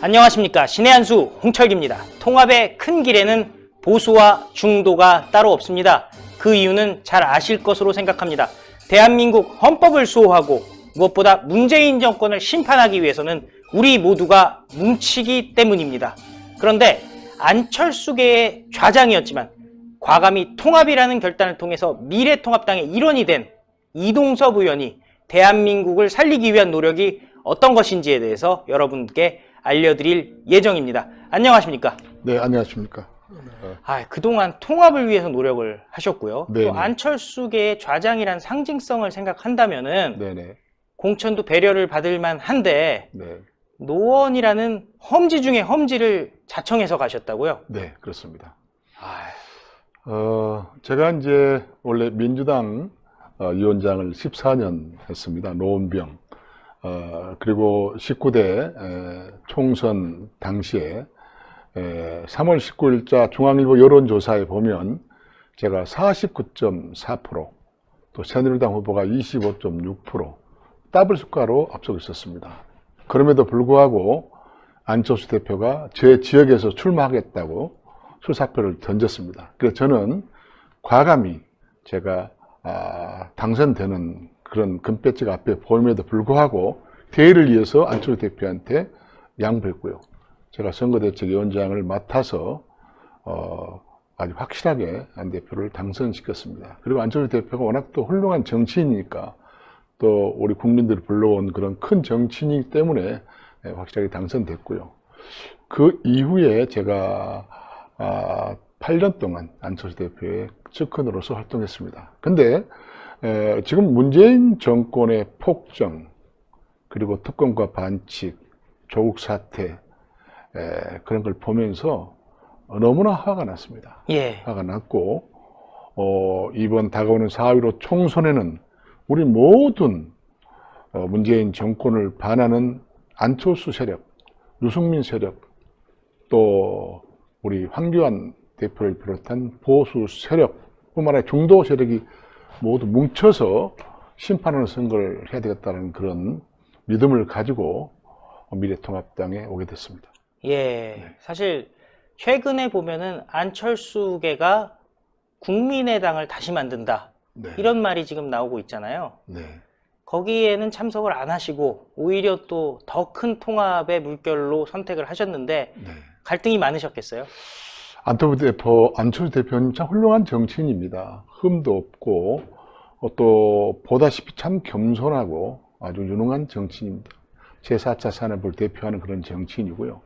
안녕하십니까 신의 한수 홍철기입니다 통합의 큰 길에는 보수와 중도가 따로 없습니다 그 이유는 잘 아실 것으로 생각합니다 대한민국 헌법을 수호하고 무엇보다 문재인 정권을 심판하기 위해서는 우리 모두가 뭉치기 때문입니다 그런데 안철수계의 좌장이었지만 과감히 통합이라는 결단을 통해서 미래통합당의 일원이 된 이동섭 의원이 대한민국을 살리기 위한 노력이 어떤 것인지에 대해서 여러분께 알려드릴 예정입니다. 안녕하십니까? 네, 안녕하십니까? 네. 아, 그동안 통합을 위해서 노력을 하셨고요. 네네. 또 안철수계의 좌장이란 상징성을 생각한다면 공천도 배려를 받을 만한데 네. 노원이라는 험지 중에 험지를 자청해서 가셨다고요? 네, 그렇습니다. 아, 어, 제가 이제 원래 민주당 어, 위원장을 14년 했습니다. 노원병. 어, 그리고 19대 총선 당시에 3월 19일자 중앙일보 여론조사에 보면 제가 49.4%, 또 새누리당 후보가 25.6%, 더블 숫가로 앞서고 있었습니다. 그럼에도 불구하고 안철수 대표가 제 지역에서 출마하겠다고 수사표를 던졌습니다. 그래서 저는 과감히 제가 아, 당선되는 그런 금배지가 앞에 보임에도 불구하고 대의를 위해서 안철수 대표한테 양보했고요. 제가 선거대책위원장을 맡아서 어, 아주 확실하게 안 대표를 당선시켰습니다. 그리고 안철수 대표가 워낙 또 훌륭한 정치인이니까 또 우리 국민들을 불러온 그런 큰 정치인이기 때문에 예, 확실하게 당선됐고요. 그 이후에 제가 8년 아, 동안 안철수 대표의 측근으로서 활동했습니다. 근데 지금 문재인 정권의 폭정 그리고 특권과 반칙, 조국 사태 그런 걸 보면서 너무나 화가 났습니다. 예. 화가 났고 어, 이번 다가오는 4.15 총선에는 우리 모든 어, 문재인 정권을 반하는 안철수 세력, 유승민 세력, 또 우리 황교안 대표를 비롯한 보수 세력뿐만 아니라 중도 세력이 모두 뭉쳐서 심판하는 선거를 해야 되겠다는 그런 믿음을 가지고 미래통합당에 오게 됐습니다. 예, 네. 사실 최근에 보면은 안철수계가 국민의당을 다시 만든다 네. 이런 말이 지금 나오고 있잖아요. 네. 거기에는 참석을 안 하시고 오히려 또 더 큰 통합의 물결로 선택을 하셨는데 네. 갈등이 많으셨겠어요? 안토부 대표, 안철대표님참 훌륭한 정치인입니다. 흠도 없고 어, 또 보다시피 참 겸손하고 아주 유능한 정치인입니다. 제4차 산업을 대표하는 그런 정치인이고요.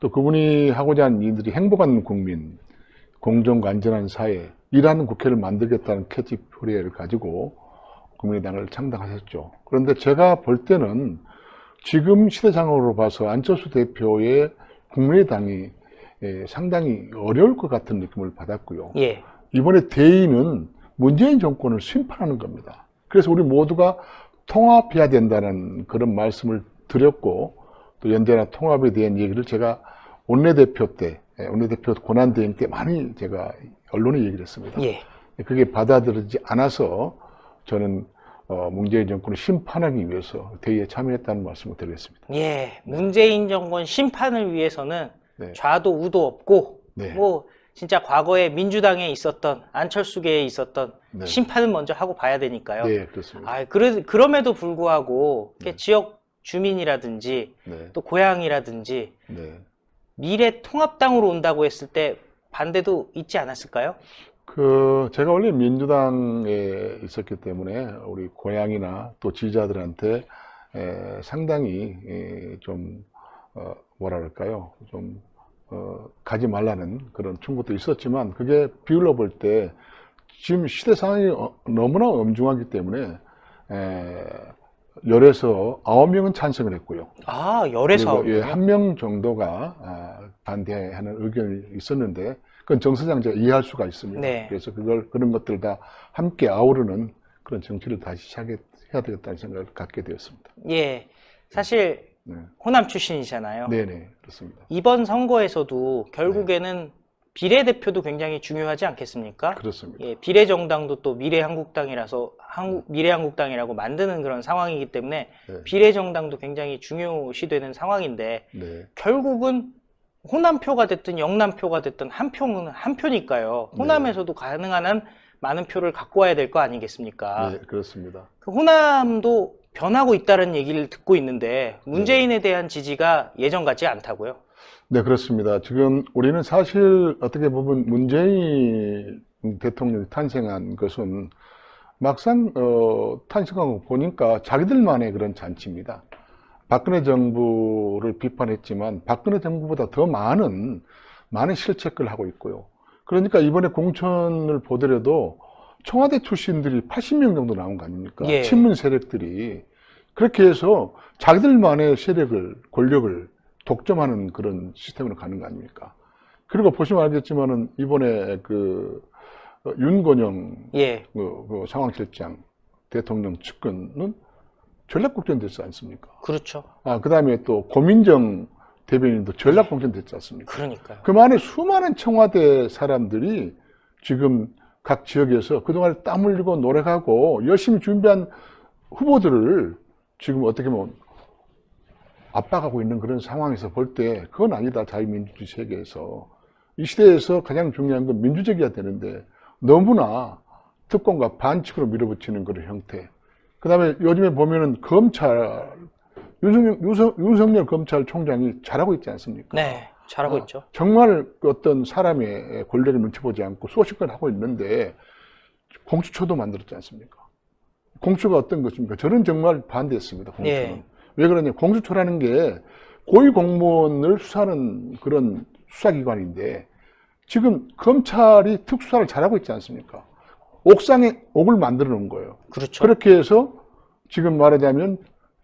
또 그분이 하고자 하는 이들이 행복한 국민, 공정과 안전한 사회, 이하는 국회를 만들겠다는 캐치프리이를 가지고 국민의당을 창당하셨죠. 그런데 제가 볼 때는 지금 시대상으로 봐서 안철수 대표의 국민의당이 예, 상당히 어려울 것 같은 느낌을 받았고요. 예. 이번에 대의는 문재인 정권을 심판하는 겁니다. 그래서 우리 모두가 통합해야 된다는 그런 말씀을 드렸고 또 연대나 통합에 대한 얘기를 제가 원내대표 때 예, 원내대표 권한대행 때 많이 제가 언론에 얘기를 했습니다. 예. 그게 받아들이지 않아서 저는 어, 문재인 정권을 심판하기 위해서 대의에 참여했다는 말씀을 드리겠습니다. 예, 문재인 정권 심판을 위해서는 네. 좌도 우도 없고 네. 뭐 진짜 과거에 민주당에 있었던 안철수계에 있었던 네. 심판을 먼저 하고 봐야 되니까요. 네, 그렇습니다. 아, 그래, 그럼에도 불구하고 네. 지역 주민이라든지 네. 또 고향이라든지 네. 미래 통합당으로 온다고 했을 때 반대도 있지 않았을까요? 그 제가 원래 민주당에 있었기 때문에 우리 고향이나 또 지지자들한테 에, 상당히 좀 어, 뭐라 그럴까요? 좀 어, 가지 말라는 그런 충고도 있었지만 그게 비율로 볼 때 지금 시대 상황이 어, 너무나 엄중하기 때문에 에, 열에서 아홉 명은 찬성을 했고요. 아 열에서 예, 한 명 정도가 아, 반대하는 의견이 있었는데 그건 정서장제 이해할 수가 있습니다. 네. 그래서 그걸 그런 것들 다 함께 아우르는 그런 정치를 다시 시작해야 되겠다는 생각을 갖게 되었습니다. 예, 사실 네. 호남 출신이잖아요. 네네 네. 그렇습니다. 이번 선거에서도 결국에는 네. 비례대표도 굉장히 중요하지 않겠습니까? 그렇습니다. 예, 비례정당도 또 미래한국당이라서 한국, 네. 미래한국당이라고 만드는 그런 상황이기 때문에 네. 비례정당도 굉장히 중요시되는 상황인데 네. 결국은 호남표가 됐든 영남표가 됐든 한 표는 한 표니까요. 네. 호남에서도 네. 가능한 한 많은 표를 갖고 와야 될 거 아니겠습니까? 네, 그렇습니다. 그 호남도 변하고 있다는 얘기를 듣고 있는데 문재인에 네. 대한 지지가 예전 같지 않다고요? 네, 그렇습니다. 지금 우리는 사실 어떻게 보면 문재인 대통령이 탄생한 것은 막상 어, 탄생하고 보니까 자기들만의 그런 잔치입니다. 박근혜 정부를 비판했지만 박근혜 정부보다 더 많은 많은 실책을 하고 있고요. 그러니까 이번에 공천을 보더라도 청와대 출신들이 80명 정도 나온 거 아닙니까? 예. 친문 세력들이 그렇게 해서 자기들만의 세력을 권력을 독점하는 그런 시스템으로 가는 거 아닙니까? 그리고 보시면 알겠지만은 이번에 그 어, 윤건영 예. 그, 그 상황실장 대통령 측근은 전략국전 됐지 않습니까? 그렇죠. 아, 그 다음에 또 고민정 대변인도 전략국전 됐지 않습니까? 그러니까요. 그 안에 수많은 청와대 사람들이 지금 각 지역에서 그동안 땀 흘리고 노력하고 열심히 준비한 후보들을 지금 어떻게 보면 압박하고 있는 그런 상황에서 볼 때 그건 아니다. 자유민주주의 세계에서. 이 시대에서 가장 중요한 건 민주적이어야 되는데 너무나 특권과 반칙으로 밀어붙이는 그런 형태. 그 다음에 요즘에 보면은 검찰, 윤석열, 윤석열 검찰총장이 잘하고 있지 않습니까? 네. 잘하고 어, 있죠. 정말 그 어떤 사람의 권리를 눈치보지 않고 소식을 하고 있는데 공수처도 만들었지 않습니까? 공수가 처 어떤 것입니까? 저는 정말 반대했습니다. 네. 공수는 처 예. 왜 그러냐? 공수처라는 게 고위 공무원을 수사하는 그런 수사기관인데 지금 검찰이 특수사를 잘하고 있지 않습니까? 옥상에 옥을 만들어 놓은 거예요. 그렇죠. 그렇게 해서 지금 말하자면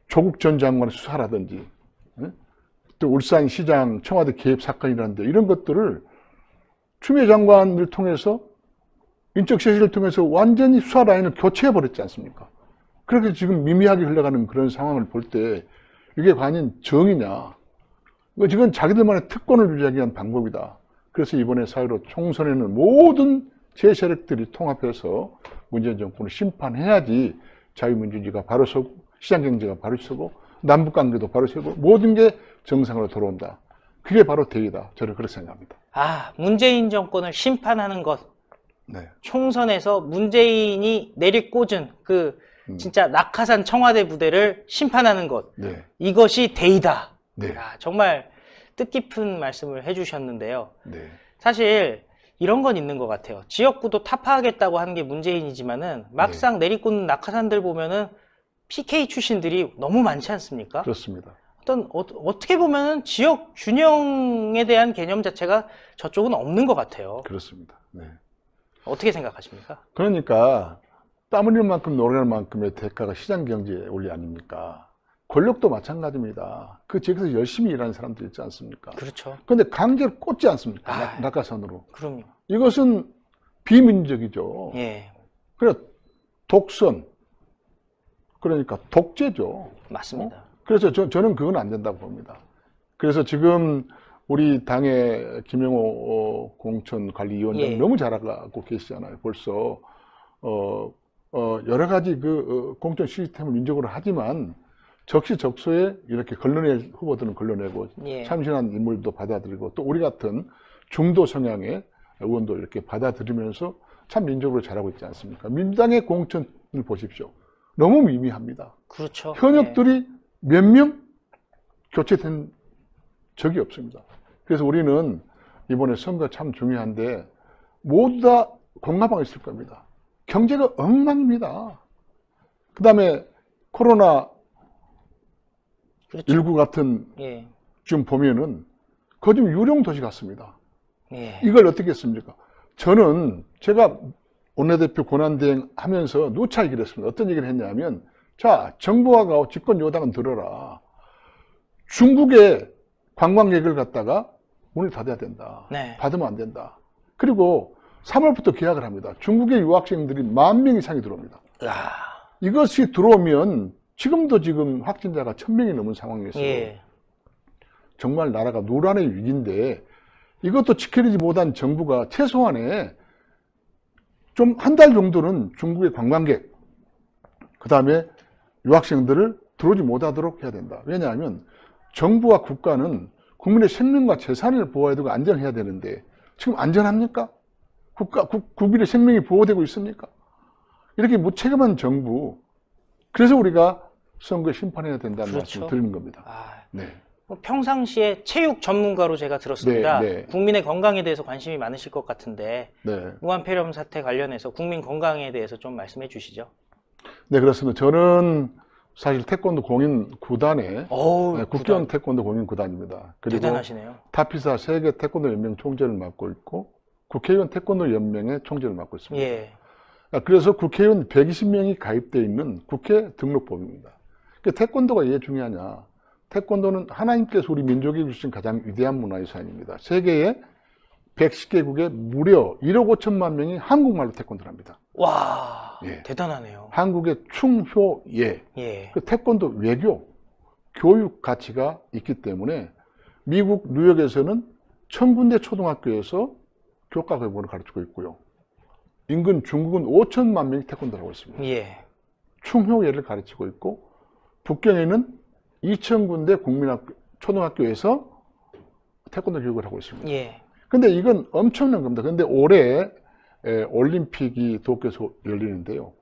조국 전 장관의 수사라든지 또 울산 시장 청와대 개입 사건이라든지 이런 것들을 추미애 장관을 통해서 인적 세실을 통해서 완전히 수사 라인을 교체해 버렸지 않습니까? 그렇게 지금 미미하게 흘러가는 그런 상황을 볼 때 이게 과연 정이냐? 이건 자기들만의 특권을 유지하기 위한 방법이다. 그래서 이번에 사회로 총선에는 모든 세 세력들이 통합해서 문재인 정권을 심판해야지 자유민주주의가 바로 서고 시장경제가 바로 서고 남북관계도 바로 서고 모든 게 정상으로 돌아온다. 그게 바로 대의다. 저는 그렇게 생각합니다. 아 문재인 정권을 심판하는 것. 네. 총선에서 문재인이 내리꽂은 그 음. 진짜 낙하산 청와대 부대를 심판하는 것. 네. 이것이 대의다. 네. 아, 정말 뜻깊은 말씀을 해주셨는데요. 네. 사실 이런 건 있는 것 같아요. 지역구도 타파하겠다고 하는 게 문재인이지만은 막상 네. 내리꽂는 낙하산들 보면은 PK 출신들이 너무 많지 않습니까? 그렇습니다. 어떤 어, 떻게 보면 지역 균형에 대한 개념 자체가 저쪽은 없는 것 같아요. 그렇습니다. 네. 어떻게 생각하십니까? 그러니까 땀 흘릴 만큼 노래할 만큼의 대가가 시장 경제에 올리 아닙니까? 권력도 마찬가지입니다. 그 지역에서 열심히 일하는 사람들 있지 않습니까? 그렇죠. 그런데 강제로 꽂지 않습니까? 아, 낙하산으로. 그럼요. 이것은 비민적이죠 예. 그래 독선 그러니까 독재죠. 맞습니다. 어? 그래서 저, 저는 그건 안 된다고 봅니다. 그래서 지금 우리 당의 김영호 어, 공천관리위원장 예. 너무 잘하고 계시잖아요. 벌써 어, 어, 여러 가지 그 어, 공천 시스템을 인적으로 하지만 적시적소에 이렇게 걸러낼 후보들은 걸러내고 예. 참신한 인물도 받아들이고 또 우리 같은 중도 성향의 의원도 이렇게 받아들이면서 참민족으로 잘하고 있지 않습니까? 민당의 공천을 보십시오. 너무 미미합니다. 그렇죠. 현역들이 네. 몇명 교체된 적이 없습니다. 그래서 우리는 이번에 선거 참 중요한데 모두 다 공감하고 있을 겁니다. 경제가 엉망입니다. 그 다음에 코로나 그렇죠. 일구 같은 예. 지금 보면은 거의 유령 도시 같습니다. 예. 이걸 어떻게 했습니까? 저는 제가 원내대표 권한대행 하면서 누차 얘기를 했습니다. 어떤 얘기를 했냐면 자 정부와 집권 여당은 들어라. 중국에 관광객을 갖다가 문을 닫아야 된다. 네. 받으면 안 된다. 그리고 3월부터 계약을 합니다. 중국의 유학생들이 만 명 이상이 들어옵니다. 야. 이것이 들어오면 지금도 지금 확진자가 천명이 넘은 상황에서 이 예. 정말 나라가 노란의 위기인데 이것도 지켜내지 못한 정부가 최소한의 좀한 달 정도는 중국의 관광객 그 다음에 유학생들을 들어오지 못하도록 해야 된다 왜냐하면 정부와 국가는 국민의 생명과 재산을 보호해야 되고 안전해야 되는데 지금 안전합니까? 국가, 국, 국민의 생명이 보호되고 있습니까? 이렇게 무책임한 정부 그래서 우리가 선거 심판해야 된다는 그렇죠. 말씀을 드리는 겁니다. 아, 네. 뭐 평상시에 체육 전문가로 제가 들었습니다. 네, 네. 국민의 건강에 대해서 관심이 많으실 것 같은데 네. 무한폐렴 사태 관련해서 국민 건강에 대해서 좀 말씀해 주시죠. 네 그렇습니다. 저는 사실 태권도 공인 구단의 국견 구단. 태권도 공인 구단입니다. 그리고 대단하시네요. 타피사 세계 태권도 연맹 총재를 맡고 있고 국회의원 태권도 연맹의 총재를 맡고 있습니다. 예. 아, 그래서 국회의원 120명이 가입되어 있는 국회 등록법입니다. 그 태권도가 왜 중요하냐? 태권도는 하나님께서 우리 민족이 주신 가장 위대한 문화유산입니다. 세계에 110개국에 무려 1억 5천만 명이 한국말로 태권도를 합니다. 와, 예. 대단하네요. 한국의 충효예. 예. 그 태권도 외교, 교육 가치가 있기 때문에 미국 뉴욕에서는 천군대 초등학교에서 교과 교본을 가르치고 있고요. 인근 중국은 5천만 명이 태권도를 하고 있습니다. 예. 충효예를 가르치고 있고 북경에는 이천군대 국민학교 초등학교에서 태권도 교육을 하고 있습니다. 예. 근데 이건 엄청난 겁니다. 근데 올해 올림픽이 도쿄에서 열리는데요.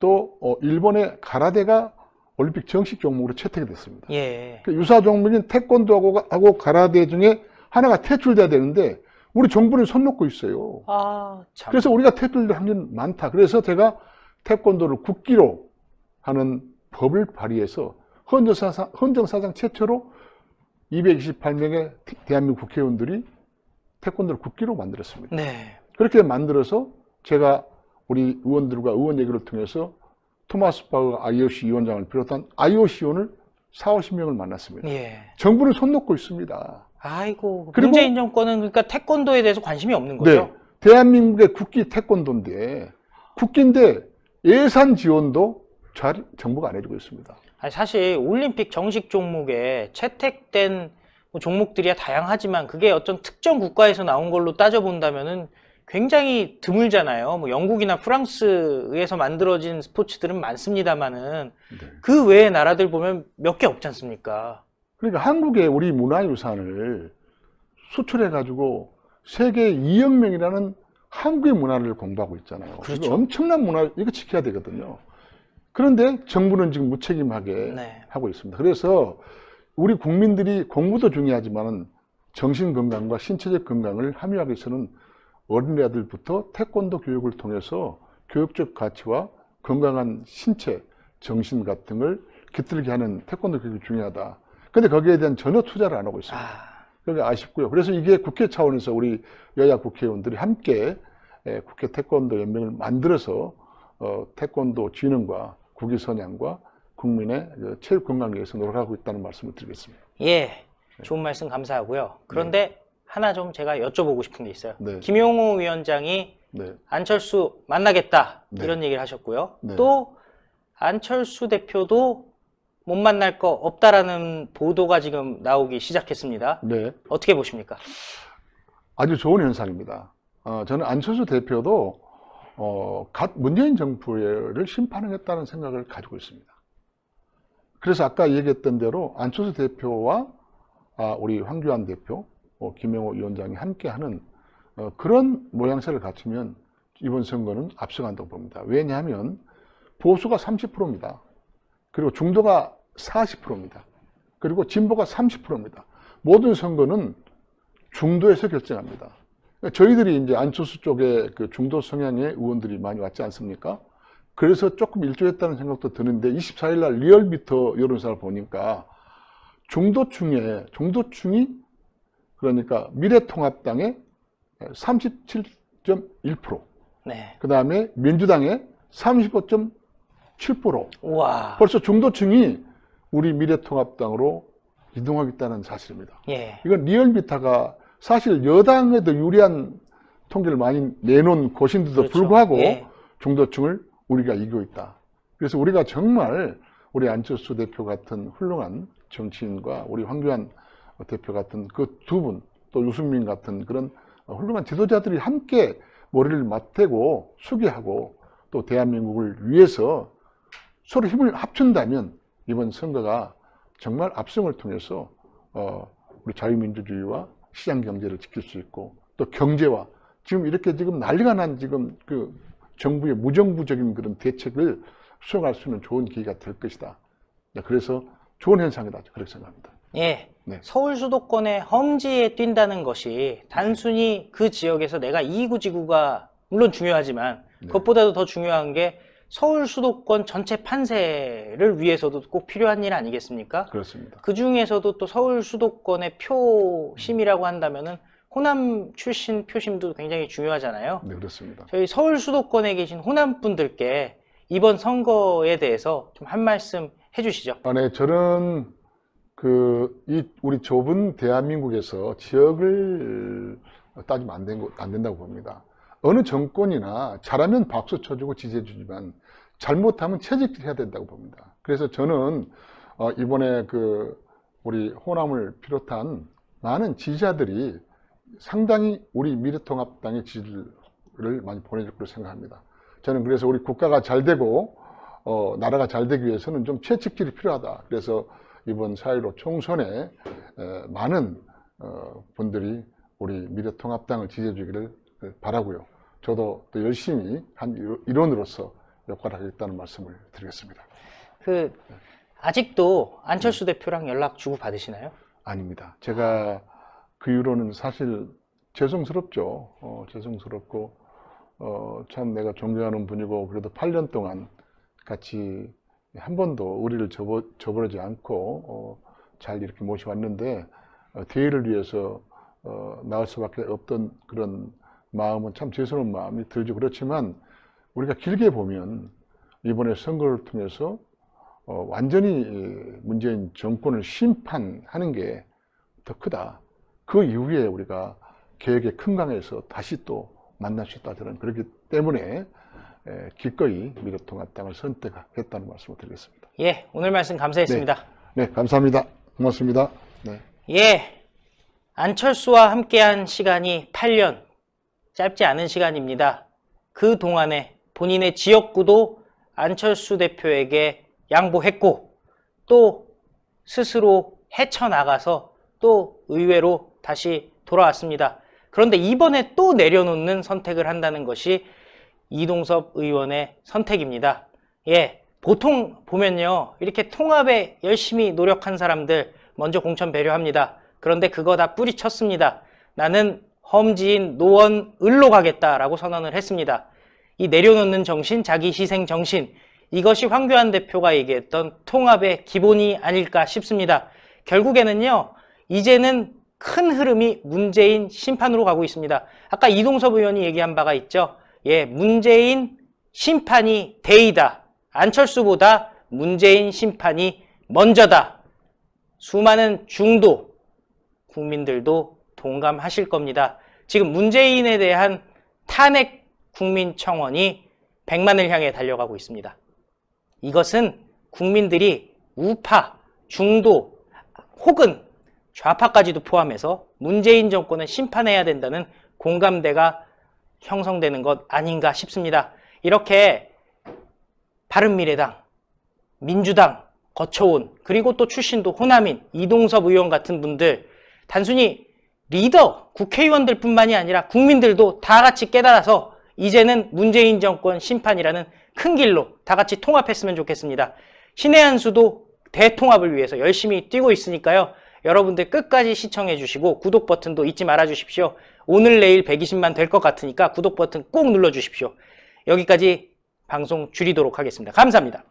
또 어, 일본의 가라데가 올림픽 정식 종목으로 채택이 됐습니다. 예. 그 유사 종목인 태권도하고 하고 가라데 중에 하나가 퇴출돼야 되는데 우리 정부는 손 놓고 있어요. 아, 그래서 우리가 태권도 확률 많다. 그래서 제가 태권도를 국기로 하는 법을 발의해서 헌정사상, 헌정사상 최초로 228명의 대한민국 국회의원들이 태권도를 국기로 만들었습니다. 네. 그렇게 만들어서 제가 우리 의원들과 의원 얘기를 통해서 토마스 바흐 IOC 위원장을 비롯한 IOC 위원을 4, 50명을 만났습니다. 예. 정부는 손 놓고 있습니다. 아이 그리고 문재인 정권은 그러니까 태권도에 대해서 관심이 없는 네. 거죠? 네. 대한민국의 국기 태권도인데 국기인데 예산 지원도 잘 정부가 안 해주고 있습니다. 아니, 사실 올림픽 정식 종목에 채택된 뭐 종목들이야 다양하지만 그게 어떤 특정 국가에서 나온 걸로 따져본다면은 굉장히 드물잖아요. 뭐 영국이나 프랑스에서 만들어진 스포츠들은 많습니다만은 네. 그 외의 나라들 보면 몇 개 없지 않습니까? 그러니까 한국의 우리 문화유산을 수출해가지고 세계 2억 명이라는 한국의 문화를 공부하고 있잖아요. 그렇죠. 엄청난 문화, 이거 지켜야 되거든요. 그런데 정부는 지금 무책임하게 네. 하고 있습니다. 그래서 우리 국민들이 공부도 중요하지만 정신 건강과 신체적 건강을 함유하기 위해서는 어린이들부터 태권도 교육을 통해서 교육적 가치와 건강한 신체, 정신 같은 걸 깃들게 하는 태권도 교육이 중요하다. 근데 거기에 대한 전혀 투자를 안 하고 있습니다. 아... 그게 그러니까 아쉽고요. 그래서 이게 국회 차원에서 우리 여야 국회의원들이 함께 예, 국회 태권도 연맹을 만들어서 어, 태권도 진흥과 국유 선양과 국민의 체육 그 건강 위해서 노력하고 있다는 말씀을 드리겠습니다. 예, 네. 좋은 말씀 감사하고요. 네. 그런데 네. 하나 좀 제가 여쭤보고 싶은 게 있어요. 네. 김용호 위원장이 네. 안철수 만나겠다 네. 이런 얘기를 하셨고요. 또 안철수 대표도 못 만날 거 없다라는 보도가 지금 나오기 시작했습니다. 네. 어떻게 보십니까? 아주 좋은 현상입니다. 어, 저는 안철수 대표도 어, 갓 문재인 정부를 심판하겠다는 생각을 가지고 있습니다. 그래서 아까 얘기했던 대로 안철수 대표와 아, 우리 황교안 대표, 어, 김영호 위원장이 함께하는 어, 그런 모양새를 갖추면 이번 선거는 앞서간다고 봅니다. 왜냐하면 보수가 30%입니다. 그리고 중도가 40%입니다. 그리고 진보가 30%입니다. 모든 선거는 중도에서 결정합니다. 그러니까 저희들이 이제 안철수 쪽에 그 중도 성향의 의원들이 많이 왔지 않습니까? 그래서 조금 일조했다는 생각도 드는데 24일 날 리얼미터 여론사를 보니까 중도층에 중도층이 그러니까 미래통합당의 37.1% 네. 그다음에 민주당의 35.7% 벌써 중도층이 우리 미래통합당으로 이동하겠다는 사실입니다. 예. 이건 리얼미터가 사실 여당에 도 유리한 통계를 많이 내놓은 것인데도 그렇죠. 불구하고 예. 중도층을 우리가 이기고 있다. 그래서 우리가 정말 우리 안철수 대표 같은 훌륭한 정치인과 우리 황교안 대표 같은 그 두 분, 또 유승민 같은 그런 훌륭한 지도자들이 함께 머리를 맞대고 수기하고 또 대한민국을 위해서 서로 힘을 합친다면 이번 선거가 정말 압승을 통해서 어, 우리 자유민주주의와 시장 경제를 지킬 수 있고 또 경제와 지금 이렇게 지금 난리가 난 지금 그 정부의 무정부적인 그런 대책을 수용할 수 있는 좋은 기회가 될 것이다. 네, 그래서 좋은 현상이다. 그렇게 생각합니다. 예. 네. 서울 수도권의 험지에 뛴다는 것이 단순히 그 지역에서 내가 이구 지구가 물론 중요하지만 네. 그것보다도 더 중요한 게 서울 수도권 전체 판세를 위해서도 꼭 필요한 일 아니겠습니까? 그렇습니다. 그 중에서도 또 서울 수도권의 표심이라고 한다면은 호남 출신 표심도 굉장히 중요하잖아요. 네, 그렇습니다. 저희 서울 수도권에 계신 호남 분들께 이번 선거에 대해서 좀 한 말씀 해주시죠. 아, 네, 저는 그 이 우리 좁은 대한민국에서 지역을 따지면 안, 된, 안 된다고 봅니다. 어느 정권이나 잘하면 박수 쳐주고 지지해주지만 잘못하면 채직을 해야 된다고 봅니다. 그래서 저는 어, 이번에 그 우리 호남을 비롯한 많은 지지자들이 상당히 우리 미래통합당의 지지를 많이 보내줄 거로 생각합니다. 저는 그래서 우리 국가가 잘 되고 어, 나라가 잘 되기 위해서는 좀 채찍질이 필요하다. 그래서 이번 사일오 총선에 많은 어, 분들이 우리 미래통합당을 지지해 주기를 바라고요. 저도 또 열심히 한 일원으로서 역할을 하겠다는 말씀을 드리겠습니다. 그 아직도 안철수 네. 대표랑 연락 주고 받으시나요? 아닙니다. 제가 그 이후로는 사실 죄송스럽죠. 어, 죄송스럽고 어, 참 내가 존경하는 분이고 그래도 8년 동안 같이 한 번도 우리를 저버, 저버지 않고 어, 잘 이렇게 모셔왔는데 어, 대의를 위해서 어, 나올 수밖에 없던 그런 마음은 참죄스러 마음이 들죠. 그렇지만 우리가 길게 보면 이번에 선거를 통해서 어, 완전히 문재인 정권을 심판하는 게 더 크다. 그 이후에 우리가 계획의큰 강에서 다시 또 만날 수 있다. 저는 그렇기 때문에 에, 기꺼이 미래통합당을 선택했다는 말씀을 드리겠습니다. 예, 오늘 말씀 감사했습니다. 네, 네 감사합니다. 고맙습니다. 네. 예, 안철수와 함께한 시간이 8년, 짧지 않은 시간입니다. 그 동안에 본인의 지역구도 안철수 대표에게 양보했고 또 스스로 헤쳐나가서 또 의외로 다시 돌아왔습니다. 그런데 이번에 또 내려놓는 선택을 한다는 것이 이동섭 의원의 선택입니다. 예, 보통 보면요. 이렇게 통합에 열심히 노력한 사람들 먼저 공천 배려합니다. 그런데 그거 다 뿌리쳤습니다. 나는 험지인 노원 을로 가겠다라고 선언을 했습니다. 이 내려놓는 정신, 자기 희생 정신 이것이 황교안 대표가 얘기했던 통합의 기본이 아닐까 싶습니다. 결국에는요. 이제는 큰 흐름이 문재인 심판으로 가고 있습니다. 아까 이동섭 의원이 얘기한 바가 있죠. 예, 문재인 심판이 대이다 안철수보다 문재인 심판이 먼저다. 수많은 중도 국민들도 동감하실 겁니다. 지금 문재인에 대한 탄핵 국민청원이 100만을 향해 달려가고 있습니다. 이것은 국민들이 우파, 중도 혹은 좌파까지도 포함해서 문재인 정권을 심판해야 된다는 공감대가 형성되는 것 아닌가 싶습니다. 이렇게 바른미래당, 민주당 거쳐온 그리고 또 출신도 호남인 이동섭 의원 같은 분들 단순히 리더 국회의원들 뿐만이 아니라 국민들도 다 같이 깨달아서 이제는 문재인 정권 심판이라는 큰 길로 다 같이 통합했으면 좋겠습니다. 신해한 수도 대통합을 위해서 열심히 뛰고 있으니까요. 여러분들 끝까지 시청해 주시고 구독 버튼도 잊지 말아 주십시오. 오늘 내일 120만 될 것 같으니까 구독 버튼 꼭 눌러 주십시오. 여기까지 방송 줄이도록 하겠습니다. 감사합니다.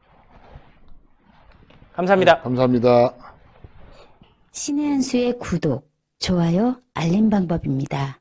감사합니다. 네, 감사합니다. 신해한 수의 구독, 좋아요, 알림 방법입니다.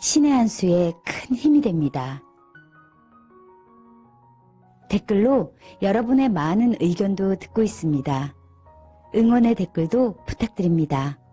신의 한 수에 큰 힘이 됩니다. 댓글로 여러분의 많은 의견도 듣고 있습니다. 응원의 댓글도 부탁드립니다.